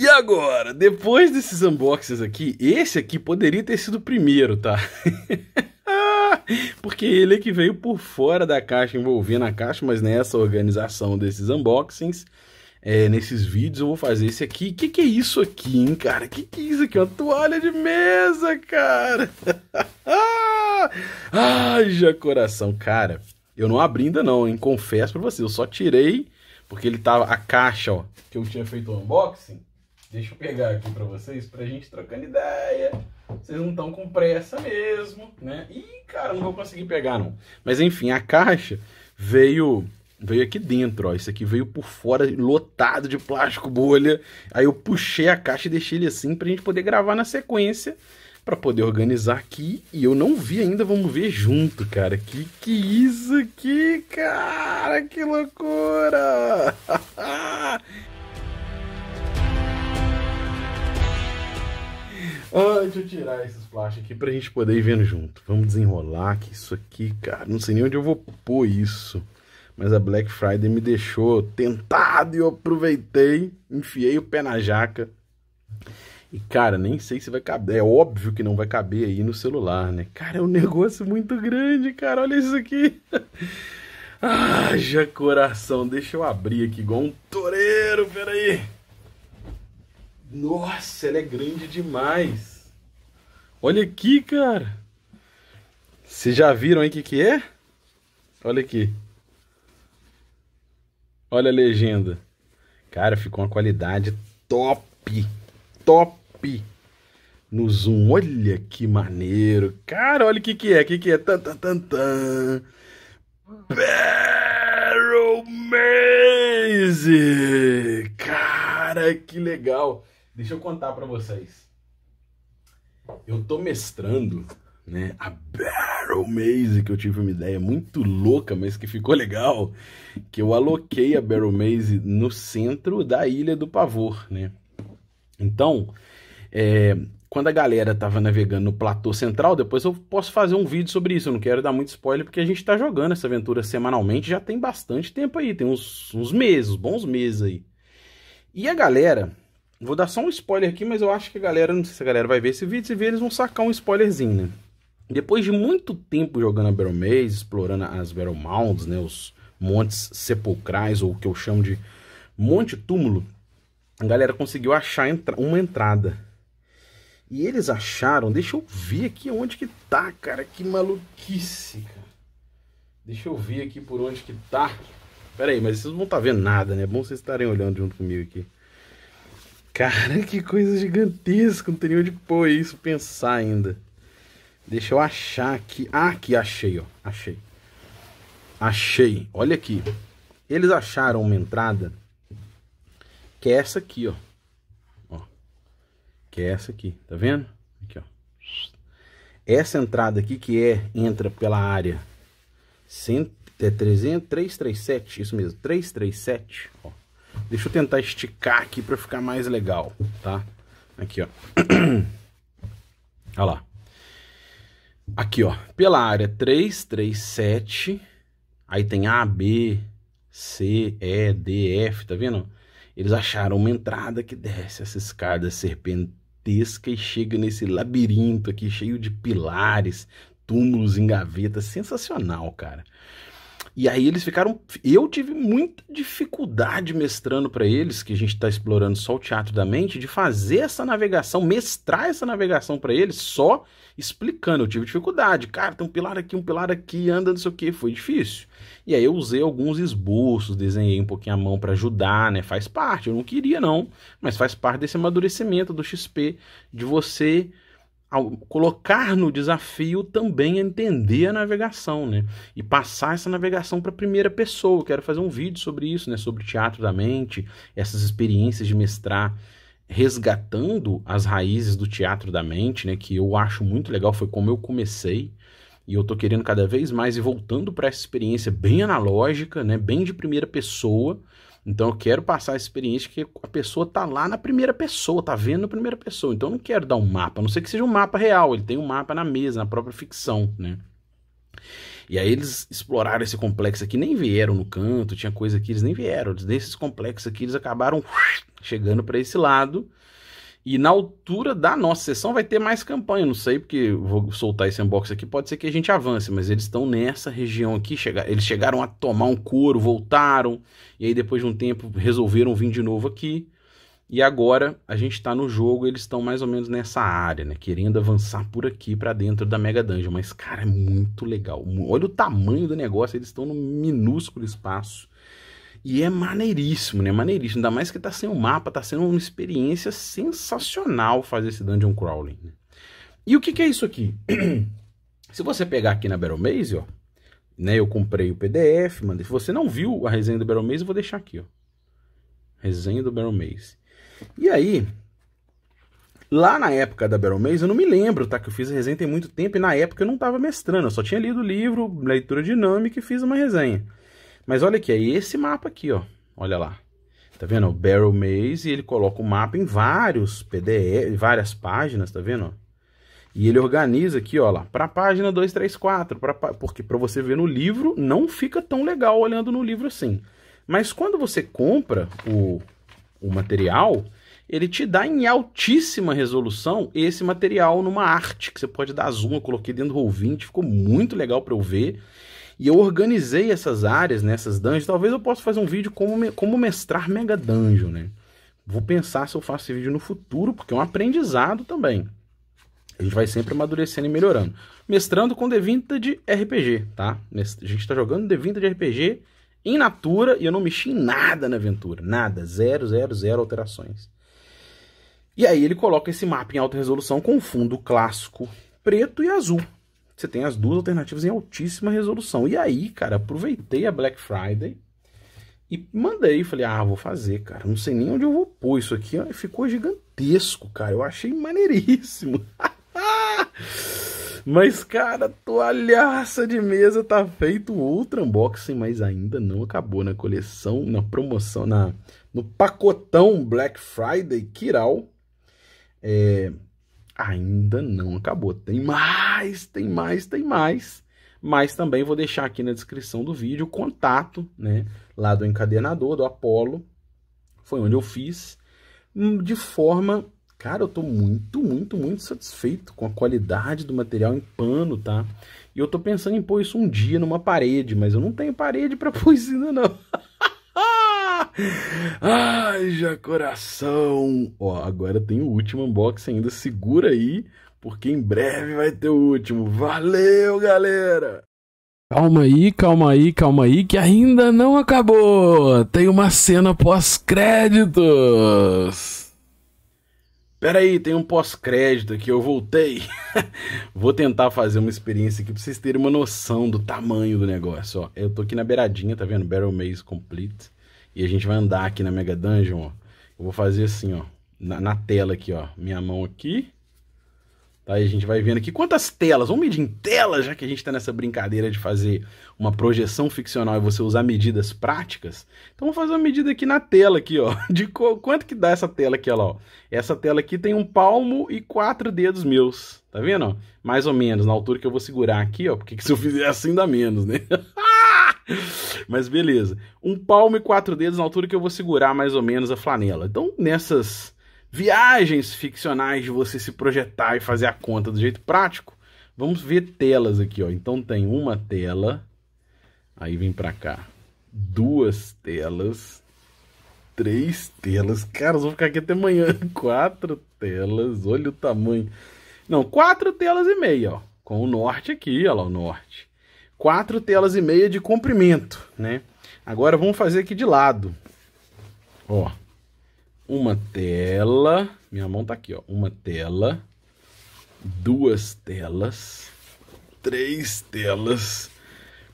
E agora, depois desses unboxings aqui, esse aqui poderia ter sido o primeiro, tá? Porque ele é que veio por fora da caixa, envolvendo a caixa, mas nessa organização desses unboxings, é, nesses vídeos, eu vou fazer esse aqui. O que, que, é isso aqui, hein, cara? O que, que é isso aqui? Uma toalha de mesa, cara! Haja coração, cara. Eu não abri ainda não, hein? Confesso pra você. eu só tirei, porque ele tava, a caixa, ó, que eu tinha feito o unboxing, Deixa eu pegar aqui para vocês, pra gente trocando ideia. Vocês não estão com pressa mesmo, né? Ih, cara, não vou conseguir pegar não. Mas enfim, a caixa veio veio aqui dentro, ó. Isso aqui veio por fora, lotado de plástico bolha. Aí eu puxei a caixa e deixei ele assim pra gente poder gravar na sequência, para poder organizar aqui. E eu não vi ainda, vamos ver junto, cara. Que que é isso aqui, cara? Que loucura! Ah, deixa eu tirar esses plásticos aqui pra gente poder ir vendo junto. Vamos desenrolar que isso aqui, cara, não sei nem onde eu vou pôr isso. Mas a Black Friday me deixou tentado e eu aproveitei, enfiei o pé na jaca. E, cara, nem sei se vai caber. É óbvio que não vai caber aí no celular, né? Cara, é um negócio muito grande, cara. Olha isso aqui. Haja já coração. Deixa eu abrir aqui igual um toureiro. Pera aí. Nossa, ela é grande demais. Olha aqui, cara. Vocês já viram aí o que, que é? Olha aqui. Olha a legenda. Cara, ficou uma qualidade top. Top. No zoom. Olha que maneiro. Cara, olha o que, que é. O que, que é? Tan, tan, tan, tan. Barrel Maze. Cara, que legal. Deixa eu contar para vocês. Eu tô mestrando, né? A Barrel Maze, que eu tive uma ideia muito louca, mas que ficou legal. Que eu aloquei a Barrel Maze no centro da Ilha do Pavor, né? Então, é, quando a galera tava navegando no platô central, depois eu posso fazer um vídeo sobre isso. Eu não quero dar muito spoiler, porque a gente tá jogando essa aventura semanalmente, já tem bastante tempo aí, tem uns, uns meses, bons meses aí. E a galera Vou dar só um spoiler aqui, mas eu acho que a galera, não sei se a galera vai ver esse vídeo, se ver eles vão sacar um spoilerzinho, né? Depois de muito tempo jogando a Battle Maze, explorando as Battle Mounds, né, os montes sepulcrais, ou o que eu chamo de monte túmulo, a galera conseguiu achar entra uma entrada. E eles acharam, deixa eu ver aqui onde que tá, cara, que maluquice, cara. Deixa eu ver aqui por onde que tá. Pera aí, mas vocês não vão estar tá vendo nada, né? É bom vocês estarem olhando junto comigo aqui. Cara, que coisa gigantesca. Não teria onde pôr isso, pensar ainda. Deixa eu achar aqui. Ah, aqui, achei, ó. Achei. Achei. Olha aqui. Eles acharam uma entrada que é essa aqui, ó. ó. Que é essa aqui, tá vendo? Aqui, ó. Essa entrada aqui que é, entra pela área 100, é 300, 337, isso mesmo, 337, ó. Deixa eu tentar esticar aqui para ficar mais legal, tá? Aqui, ó. Olha lá. Aqui, ó. Pela área 3, 3, 7. Aí tem A, B, C, E, D, F, tá vendo? Eles acharam uma entrada que desce essa escada serpentesca e chega nesse labirinto aqui cheio de pilares, túmulos em gaveta. Sensacional, cara. E aí eles ficaram. Eu tive muita dificuldade mestrando para eles, que a gente está explorando só o teatro da mente, de fazer essa navegação, mestrar essa navegação para eles só explicando. Eu tive dificuldade. Cara, tem um pilar aqui, um pilar aqui, anda, não sei o que. Foi difícil. E aí eu usei alguns esboços, desenhei um pouquinho a mão para ajudar, né? Faz parte. Eu não queria, não, mas faz parte desse amadurecimento do XP de você ao colocar no desafio também entender a navegação, né? E passar essa navegação para a primeira pessoa. Eu quero fazer um vídeo sobre isso, né? Sobre teatro da mente, essas experiências de mestrar resgatando as raízes do teatro da mente, né? Que eu acho muito legal, foi como eu comecei. E eu tô querendo cada vez mais e voltando para essa experiência bem analógica, né? Bem de primeira pessoa, então eu quero passar a experiência que a pessoa tá lá na primeira pessoa, tá vendo na primeira pessoa. Então eu não quero dar um mapa, a não ser que seja um mapa real, ele tem um mapa na mesa, na própria ficção, né? E aí eles exploraram esse complexo aqui, nem vieram no canto, tinha coisa que eles nem vieram. Desses complexos aqui eles acabaram chegando para esse lado e na altura da nossa sessão vai ter mais campanha. Não sei, porque vou soltar esse unboxing aqui. Pode ser que a gente avance, mas eles estão nessa região aqui. Chega... Eles chegaram a tomar um couro, voltaram. E aí, depois de um tempo, resolveram vir de novo aqui. E agora a gente está no jogo, eles estão mais ou menos nessa área, né? Querendo avançar por aqui para dentro da Mega Dungeon. Mas, cara, é muito legal. Olha o tamanho do negócio, eles estão num minúsculo espaço. E é maneiríssimo, né? Maneiríssimo. Ainda mais que tá sem o mapa, tá sendo uma experiência sensacional fazer esse dungeon crawling. Né? E o que, que é isso aqui? Se você pegar aqui na Battle Maze, ó, né, eu comprei o PDF, mano. Se você não viu a resenha do Battle Maze, eu vou deixar aqui, ó. Resenha do Battle Maze. E aí, lá na época da Battle Maze, eu não me lembro, tá, que eu fiz a resenha tem muito tempo e na época eu não tava mestrando, eu só tinha lido o livro, leitura dinâmica e fiz uma resenha. Mas olha aqui, é esse mapa aqui, ó. Olha lá. Tá vendo? O Barrel Maze, e ele coloca o mapa em vários PDF, várias páginas, tá vendo? E ele organiza aqui, ó, lá, pra página 234, pra, porque para você ver no livro, não fica tão legal olhando no livro assim. Mas quando você compra o, o material, ele te dá em altíssima resolução esse material numa arte, que você pode dar zoom, eu coloquei dentro do roll ficou muito legal para eu ver. E eu organizei essas áreas nessas né, dungeons. Talvez eu possa fazer um vídeo como, como mestrar Mega Dungeon, né? Vou pensar se eu faço esse vídeo no futuro, porque é um aprendizado também. A gente vai sempre amadurecendo e melhorando. Mestrando com Devinta de RPG, tá? A gente tá jogando Devinta de RPG em natura e eu não mexi em nada na aventura. Nada. Zero, zero, zero alterações. E aí ele coloca esse mapa em alta resolução com fundo clássico preto e azul. Você tem as duas alternativas em altíssima resolução. E aí, cara, aproveitei a Black Friday e mandei. Falei, ah, vou fazer, cara. Não sei nem onde eu vou pôr isso aqui. Ficou gigantesco, cara. Eu achei maneiríssimo. Mas, cara, toalhaça de mesa tá feito outro unboxing, mas ainda não acabou na coleção, na promoção, na no pacotão Black Friday Kiral. É, ainda não acabou. Tem mais, tem mais, tem mais. Mas também vou deixar aqui na descrição do vídeo o contato, né? Lá do encadenador, do Apollo. Foi onde eu fiz. Hum, de forma... Cara, eu tô muito, muito, muito satisfeito com a qualidade do material em pano, tá? E eu tô pensando em pôr isso um dia numa parede, mas eu não tenho parede pra pôr isso ainda não. Haja coração! Ó, agora tem o último unboxing ainda, segura aí, porque em breve vai ter o último. Valeu, galera! Calma aí, calma aí, calma aí, que ainda não acabou! Tem uma cena pós-créditos! Pera aí, tem um pós-crédito aqui, eu voltei. Vou tentar fazer uma experiência aqui pra vocês terem uma noção do tamanho do negócio, ó. Eu tô aqui na beiradinha, tá vendo? Barrel Maze Complete. E a gente vai andar aqui na Mega Dungeon, ó. Eu vou fazer assim, ó. Na, na tela aqui, ó. Minha mão aqui. Tá, aí a gente vai vendo aqui quantas telas. Vamos medir em telas, já que a gente está nessa brincadeira de fazer uma projeção ficcional e você usar medidas práticas. Então vamos fazer uma medida aqui na tela aqui, ó. De quanto que dá essa tela aqui, ó, ó. Essa tela aqui tem um palmo e quatro dedos meus. Tá vendo? Ó? Mais ou menos, na altura que eu vou segurar aqui, ó. Porque se eu fizer assim dá menos, né? Mas beleza. Um palmo e quatro dedos na altura que eu vou segurar mais ou menos a flanela. Então, nessas viagens ficcionais de você se projetar e fazer a conta do jeito prático, vamos ver telas aqui, ó. Então tem uma tela, aí vem para cá, duas telas, três telas. Cara, eu vou ficar aqui até amanhã. Quatro telas, olha o tamanho. Não, quatro telas e meia, ó. Com o norte aqui, olha lá o norte quatro telas e meia de comprimento, né? Agora vamos fazer aqui de lado. Ó, uma tela, minha mão tá aqui, ó, uma tela, duas telas, três telas,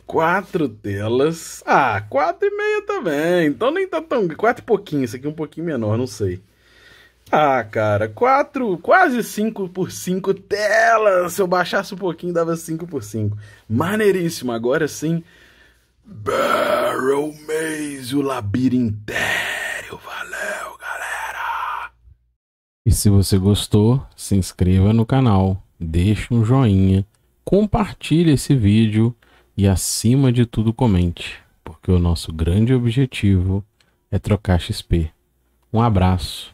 quatro telas. Ah, quatro e meia também. Então nem tá tão. Quatro e pouquinho. Isso aqui é um pouquinho menor, não sei. Ah, cara, 4, quase 5 por 5 telas. Se eu baixasse um pouquinho, dava 5 por 5. Maneiríssimo, agora sim. Barrel Maze, o labirintério. Valeu, galera! E se você gostou, se inscreva no canal, deixe um joinha, compartilhe esse vídeo e, acima de tudo, comente, porque o nosso grande objetivo é trocar XP. Um abraço